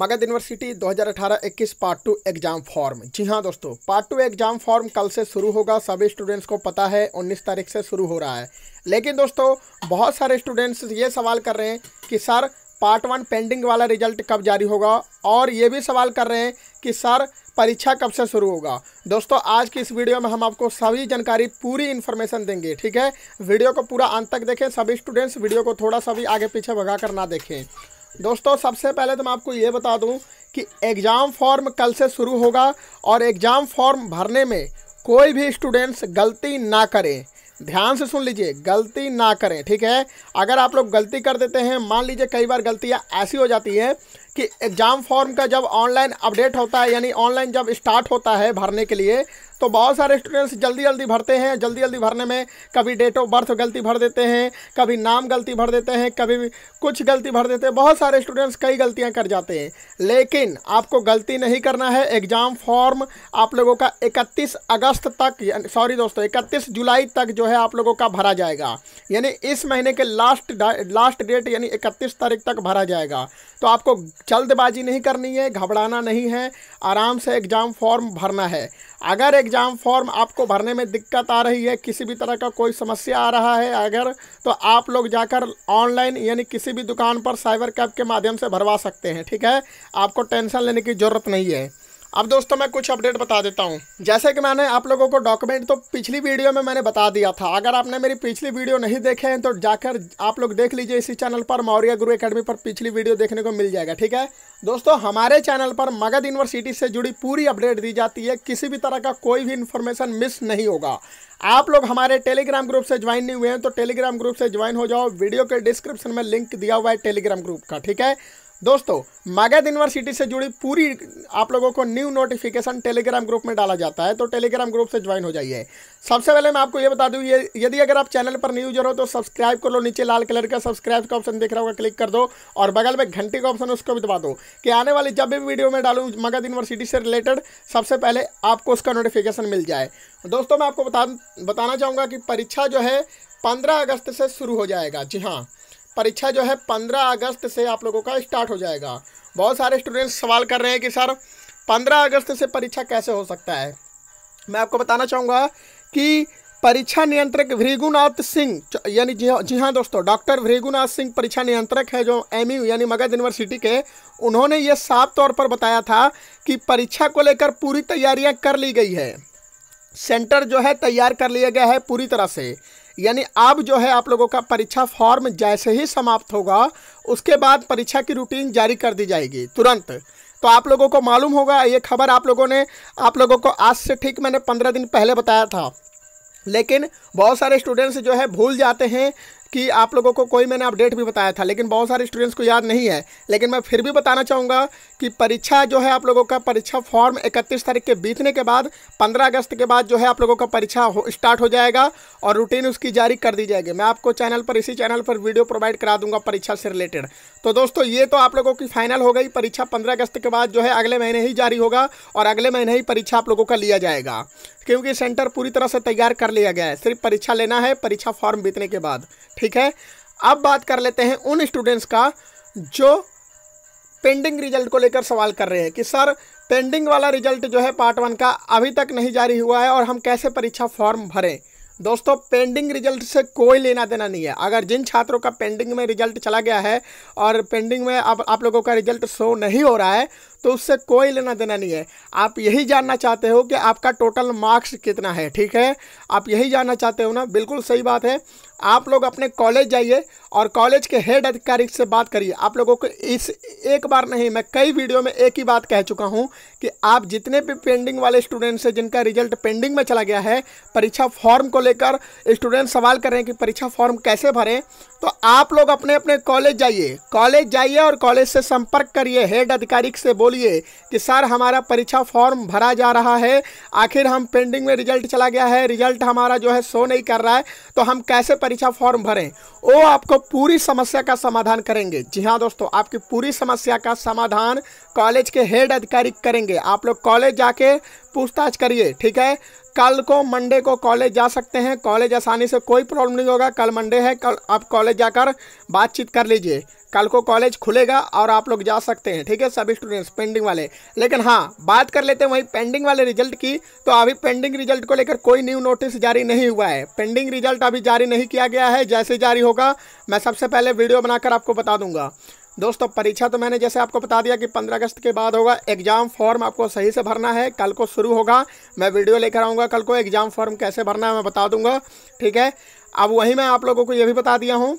Magadh university 2018-21 part two exam form जी हाँ दोस्तों पार्ट टू एग्जाम फॉर्म कल से शुरू होगा सभी स्टूडेंट्स को पता है 19 तारीख से शुरू हो रहा है लेकिन दोस्तों बहुत सारे स्टूडेंट्स ये सवाल कर रहे हैं कि सर पार्ट वन पेंडिंग वाला रिजल्ट कब जारी होगा और ये भी सवाल कर रहे हैं कि सर परीक्षा कब से शुरू होगा दोस्तों आज की इस वीडियो में हम आपको सभी जानकारी पूरी इन्फॉर्मेशन देंगे ठीक है वीडियो को पूरा अंत तक देखें सभी स्टूडेंट्स वीडियो को थोड़ा सा भी आगे पीछे भगा कर ना देखें दोस्तों सबसे पहले तो मैं आपको ये बता दूं कि एग्ज़ाम फॉर्म कल से शुरू होगा और एग्ज़ाम फॉर्म भरने में कोई भी स्टूडेंट्स गलती ना करें ध्यान से सुन लीजिए गलती ना करें ठीक है अगर आप लोग गलती कर देते हैं मान लीजिए कई बार गलतियाँ ऐसी हो जाती है कि एग्ज़ाम फॉर्म का जब ऑनलाइन अपडेट होता है यानी ऑनलाइन जब स्टार्ट होता है भरने के लिए तो बहुत सारे स्टूडेंट्स जल्दी जल्दी भरते हैं जल्दी जल्दी भरने में कभी डेट ऑफ बर्थ गलती भर देते हैं कभी नाम गलती भर देते हैं कभी कुछ गलती भर देते हैं बहुत सारे स्टूडेंट्स कई गलतियाँ कर जाते हैं लेकिन आपको गलती नहीं करना है एग्ज़ाम फॉर्म आप लोगों का इकतीस अगस्त तक सॉरी दोस्तों इकतीस जुलाई तक जो है आप लोगों का भरा जाएगा यानी इस महीने के लास्ट लास्ट डेट यानी इकतीस तारीख तक भरा जाएगा तो आपको जल्दबाजी नहीं करनी है घबराना नहीं है आराम से एग्ज़ाम फॉर्म भरना है अगर एग्ज़ाम फॉर्म आपको भरने में दिक्कत आ रही है किसी भी तरह का कोई समस्या आ रहा है अगर तो आप लोग जाकर ऑनलाइन यानी किसी भी दुकान पर साइबर कैब के माध्यम से भरवा सकते हैं ठीक है आपको टेंशन लेने की ज़रूरत नहीं है अब दोस्तों मैं कुछ अपडेट बता देता हूँ जैसे कि मैंने आप लोगों को डॉक्यूमेंट तो पिछली वीडियो में मैंने बता दिया था अगर आपने मेरी पिछली वीडियो नहीं देखे हैं तो जाकर आप लोग देख लीजिए इसी चैनल पर मौर्य गुरु एकेडमी पर पिछली वीडियो देखने को मिल जाएगा ठीक है दोस्तों हमारे चैनल पर मगध यूनिवर्सिटी से जुड़ी पूरी अपडेट दी जाती है किसी भी तरह का कोई भी इन्फॉर्मेशन मिस नहीं होगा आप लोग हमारे टेलीग्राम ग्रुप से ज्वाइन नहीं हुए हैं तो टेलीग्राम ग्रुप से ज्वाइन हो जाओ वीडियो के डिस्क्रिप्शन में लिंक दिया हुआ है टेलीग्राम ग्रुप का ठीक है दोस्तों मगध यूनिवर्सिटी से जुड़ी पूरी आप लोगों को न्यू नोटिफिकेशन टेलीग्राम ग्रुप में डाला जाता है तो टेलीग्राम ग्रुप से ज्वाइन हो जाइए सबसे पहले मैं आपको ये बता दूँ ये यदि अगर आप चैनल पर न्यूज हो तो सब्सक्राइब कर लो नीचे लाल कलर का सब्सक्राइब का ऑप्शन दिख रहा होगा क्लिक कर दो और बगल में घंटे का ऑप्शन उसको भी दबा दो कि आने वाली जब भी वीडियो में डालूँ मगध यूनिवर्सिटी से रिलेटेड सबसे पहले आपको उसका नोटिफिकेशन मिल जाए दोस्तों मैं आपको बता बताना चाहूँगा कि परीक्षा जो है पंद्रह अगस्त से शुरू हो जाएगा जी हाँ परीक्षा जो है पंद्रह अगस्त से आप लोगों का स्टार्ट हो जाएगा बहुत सारे स्टूडेंट्स सवाल कर रहे हैं कि सर पंद्रह अगस्त से परीक्षा कैसे हो सकता है मैं आपको बताना चाहूँगा कि परीक्षा नियंत्रक भृगुनाथ सिंह यानी जी हाँ, जी हाँ दोस्तों डॉक्टर भृगुनाथ सिंह परीक्षा नियंत्रक है जो एम यानी मगध यूनिवर्सिटी के उन्होंने ये साफ तौर पर बताया था कि परीक्षा को लेकर पूरी तैयारियां कर ली गई है सेंटर जो है तैयार कर लिया गया है पूरी तरह से यानी अब जो है आप लोगों का परीक्षा फॉर्म जैसे ही समाप्त होगा उसके बाद परीक्षा की रूटीन जारी कर दी जाएगी तुरंत तो आप लोगों को मालूम होगा ये खबर आप लोगों ने आप लोगों को आज से ठीक मैंने पंद्रह दिन पहले बताया था लेकिन बहुत सारे स्टूडेंट्स जो है भूल जाते हैं कि आप लोगों को कोई मैंने अपडेट भी बताया था लेकिन बहुत सारे स्टूडेंट्स को याद नहीं है लेकिन मैं फिर भी बताना चाहूँगा कि परीक्षा जो है आप लोगों का परीक्षा फॉर्म इकतीस तारीख के बीतने के बाद पंद्रह अगस्त के बाद जो है आप लोगों का परीक्षा स्टार्ट हो जाएगा और रूटीन उसकी जारी कर दी जाएगी मैं आपको चैनल पर इसी चैनल पर वीडियो प्रोवाइड करा दूंगा परीक्षा से रिलेटेड तो दोस्तों ये तो आप लोगों की फाइनल हो गई परीक्षा पंद्रह अगस्त के बाद जो है अगले महीने ही जारी होगा और अगले महीने ही परीक्षा आप लोगों का लिया जाएगा क्योंकि सेंटर पूरी तरह से तैयार कर लिया गया है सिर्फ परीक्षा लेना है परीक्षा फॉर्म बीतने के बाद ठीक है अब बात कर लेते हैं उन स्टूडेंट्स का जो पेंडिंग रिजल्ट को लेकर सवाल कर रहे हैं कि सर पेंडिंग वाला रिजल्ट जो है पार्ट वन का अभी तक नहीं जारी हुआ है और हम कैसे परीक्षा फॉर्म भरें दोस्तों पेंडिंग रिजल्ट से कोई लेना देना नहीं है अगर जिन छात्रों का पेंडिंग में रिजल्ट चला गया है और पेंडिंग में अब आप, आप लोगों का रिजल्ट शो नहीं हो रहा है तो उससे कोई लेना देना नहीं है आप यही जानना चाहते हो कि आपका टोटल मार्क्स कितना है ठीक है आप यही जानना चाहते हो ना बिल्कुल सही बात है आप लोग अपने कॉलेज जाइए और कॉलेज के हेड अधिकारी से बात करिए आप लोगों को इस एक बार नहीं मैं कई वीडियो में एक ही बात कह चुका हूं कि आप जितने भी पेंडिंग वाले स्टूडेंट्स हैं जिनका रिजल्ट पेंडिंग में चला गया है परीक्षा फॉर्म को लेकर स्टूडेंट सवाल कर रहे हैं कि परीक्षा फॉर्म कैसे भरें तो आप लोग अपने अपने कॉलेज जाइए कॉलेज जाइए और कॉलेज से संपर्क करिए हेड अधिकारी से बोल बोलिए कि सर हमारा परीक्षा फॉर्म भरा जा रहा है आखिर हम पेंडिंग में रिजल्ट चला गया है रिजल्ट हमारा जो है शो नहीं कर रहा है तो हम कैसे परीक्षा फॉर्म भरें वो आपको पूरी समस्या का समाधान करेंगे जी हाँ दोस्तों आपकी पूरी समस्या का समाधान कॉलेज के हेड अधिकारी करेंगे आप लोग कॉलेज जाके पूछताछ करिए ठीक है कल को मंडे को कॉलेज जा सकते हैं कॉलेज आसानी से कोई प्रॉब्लम नहीं होगा कल मंडे है कल आप कॉलेज जाकर बातचीत कर लीजिए कल को कॉलेज खुलेगा और आप लोग जा सकते हैं ठीक है सब स्टूडेंट्स पेंडिंग वाले लेकिन हाँ बात कर लेते हैं वहीं पेंडिंग वाले रिजल्ट की तो अभी पेंडिंग रिजल्ट को लेकर कोई न्यू नोटिस जारी नहीं हुआ है पेंडिंग रिजल्ट अभी जारी नहीं किया गया है जैसे जारी होगा मैं सबसे पहले वीडियो बनाकर आपको बता दूंगा दोस्तों परीक्षा तो मैंने जैसे आपको बता दिया कि 15 अगस्त के बाद होगा एग्जाम फॉर्म आपको सही से भरना है कल को शुरू होगा मैं वीडियो लेकर आऊँगा कल को एग्जाम फॉर्म कैसे भरना है मैं बता दूंगा ठीक है अब वहीं मैं आप लोगों को ये भी बता दिया हूँ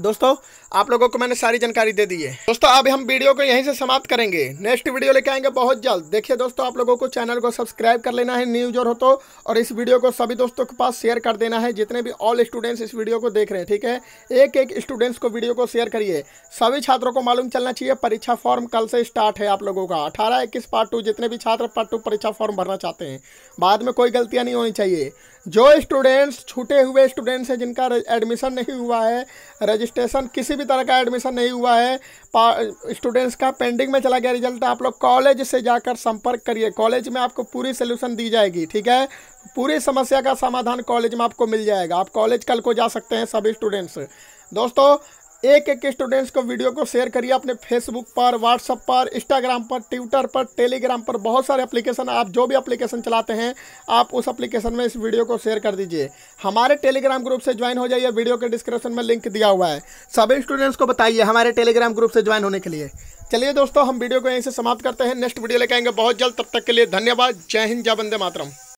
दोस्तों आप लोगों को मैंने सारी जानकारी दे दी है दोस्तों अब हम वीडियो को यहीं से समाप्त करेंगे नेक्स्ट वीडियो लेके आएंगे बहुत जल्द देखिए दोस्तों आप लोगों को चैनल को सब्सक्राइब कर लेना है न्यूज और हो तो और इस वीडियो को सभी दोस्तों के पास शेयर कर देना है जितने भी ऑल स्टूडेंट्स इस वीडियो को देख रहे हैं ठीक है एक एक स्टूडेंट्स को वीडियो को शेयर करिए सभी छात्रों को मालूम चलना चाहिए परीक्षा फॉर्म कल से स्टार्ट है आप लोगों का अठारह इक्कीस पार्ट टू जितने भी छात्र पार्ट टू परीक्षा फॉर्म भरना चाहते हैं बाद में कोई गलतियाँ नहीं होनी चाहिए जो स्टूडेंट्स छूटे हुए स्टूडेंट्स हैं जिनका एडमिशन नहीं हुआ है रजिस्ट्रेशन किसी भी तरह का एडमिशन नहीं हुआ है स्टूडेंट्स का पेंडिंग में चला गया रिजल्ट तो आप लोग कॉलेज से जाकर संपर्क करिए कॉलेज में आपको पूरी सोल्यूशन दी जाएगी ठीक है पूरी समस्या का समाधान कॉलेज में आपको मिल जाएगा आप कॉलेज कल को जा सकते हैं सभी स्टूडेंट्स दोस्तों एक एक स्टूडेंट्स को वीडियो को शेयर करिए अपने फेसबुक पर व्हाट्सअप पर इंस्टाग्राम पर ट्विटर पर टेलीग्राम पर बहुत सारे एप्लीकेशन आप जो भी एप्लीकेशन चलाते हैं आप उस एप्लीकेशन में इस वीडियो को शेयर कर दीजिए हमारे टेलीग्राम ग्रुप से ज्वाइन हो जाइए वीडियो के डिस्क्रिप्शन में लिंक दिया हुआ है सभी स्टूडेंट्स को बताइए हमारे टेलीग्राम ग्रुप से ज्वाइन होने के लिए चलिए दोस्तों हम वीडियो को यहीं से समाप्त करते हैं नेक्स्ट वीडियो लेके आएंगे बहुत जल्द तब तक के लिए धन्यवाद जय हिंद जय वंदे मातरम